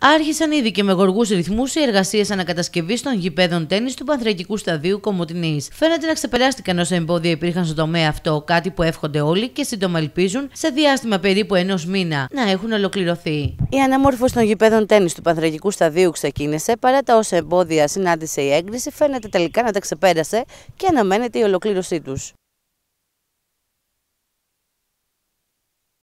Άρχισαν ήδη και με γοργούς ρυθμούς οι εργασίες ανακατασκευής των γηπέδων τέννη του Πανθρακικού Σταδίου Κομωτινής. Φαίνεται να ξεπεράστηκαν όσα εμπόδια υπήρχαν στον τομέα αυτό, κάτι που εύχονται όλοι και σύντομα ελπίζουν σε διάστημα περίπου ενός μήνα να έχουν ολοκληρωθεί. Η αναμόρφωση των γηπέδων τέννη του Πανθρακικού Σταδίου ξεκίνησε, παρά τα όσα εμπόδια συνάντησε η έγκριση, φαίνεται τελικά να τα ξεπέρασε και αναμένεται η ολοκλήρωσή τους.